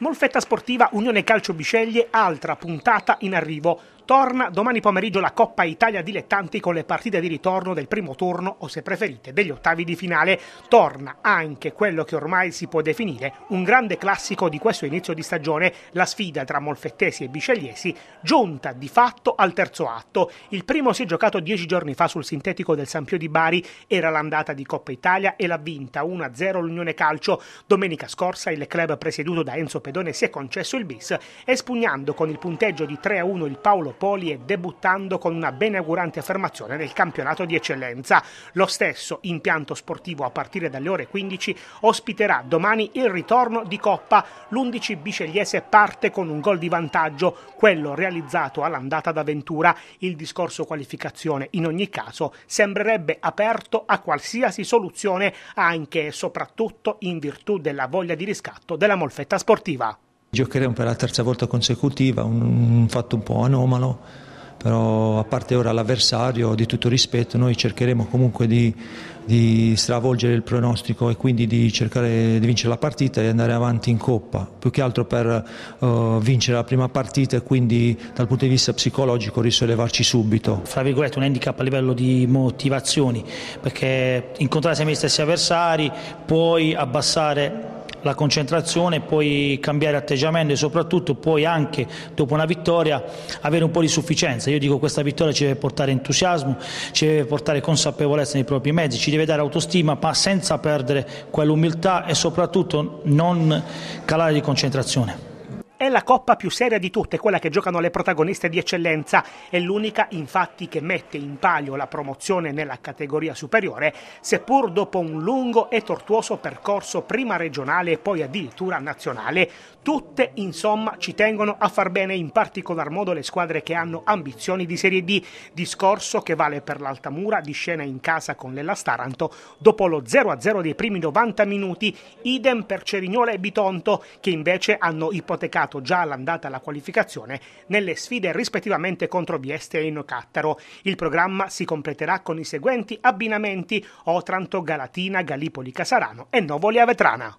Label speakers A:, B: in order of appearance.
A: Molfetta Sportiva Unione Calcio Bisceglie, altra puntata in arrivo torna domani pomeriggio la Coppa Italia Dilettanti con le partite di ritorno del primo turno o se preferite degli ottavi di finale. Torna anche quello che ormai si può definire un grande classico di questo inizio di stagione, la sfida tra Molfettesi e Biscegliesi, giunta di fatto al terzo atto. Il primo si è giocato dieci giorni fa sul sintetico del San Pio di Bari, era l'andata di Coppa Italia e l'ha vinta 1-0 l'Unione Calcio. Domenica scorsa il club presieduto da Enzo Pedone si è concesso il bis, espugnando con il punteggio di 3-1 il Paolo Poli e debuttando con una benaugurante affermazione nel campionato di eccellenza. Lo stesso impianto sportivo a partire dalle ore 15 ospiterà domani il ritorno di Coppa. L'11 bicegliese parte con un gol di vantaggio, quello realizzato all'andata d'avventura. Il discorso qualificazione in ogni caso sembrerebbe aperto a qualsiasi soluzione anche e soprattutto in virtù della voglia di riscatto della molfetta sportiva.
B: Giocheremo per la terza volta consecutiva, un, un fatto un po' anomalo, però a parte ora l'avversario, di tutto rispetto, noi cercheremo comunque di, di stravolgere il pronostico e quindi di cercare di vincere la partita e andare avanti in coppa, più che altro per uh, vincere la prima partita e quindi dal punto di vista psicologico risollevarci subito.
C: Fra virgolette un handicap a livello di motivazioni, perché incontrare sempre gli stessi avversari, puoi abbassare la concentrazione, puoi cambiare atteggiamento e soprattutto puoi anche dopo una vittoria avere un po' di sufficienza. Io dico questa vittoria ci deve portare entusiasmo, ci deve portare consapevolezza nei propri mezzi, ci deve dare autostima ma senza perdere quell'umiltà e soprattutto non calare di concentrazione.
A: È la coppa più seria di tutte, quella che giocano le protagoniste di eccellenza, è l'unica infatti che mette in palio la promozione nella categoria superiore, seppur dopo un lungo e tortuoso percorso prima regionale e poi addirittura nazionale. Tutte insomma ci tengono a far bene in particolar modo le squadre che hanno ambizioni di Serie D, discorso che vale per l'Altamura di scena in casa con l'Ellas Taranto dopo lo 0-0 dei primi 90 minuti, idem per Cerignola e Bitonto che invece hanno ipotecato giocato già all'andata alla qualificazione nelle sfide rispettivamente contro Vieste e in Cattaro. Il programma si completerà con i seguenti abbinamenti Otranto, Galatina, Gallipoli Casarano e Novolia Vetrana.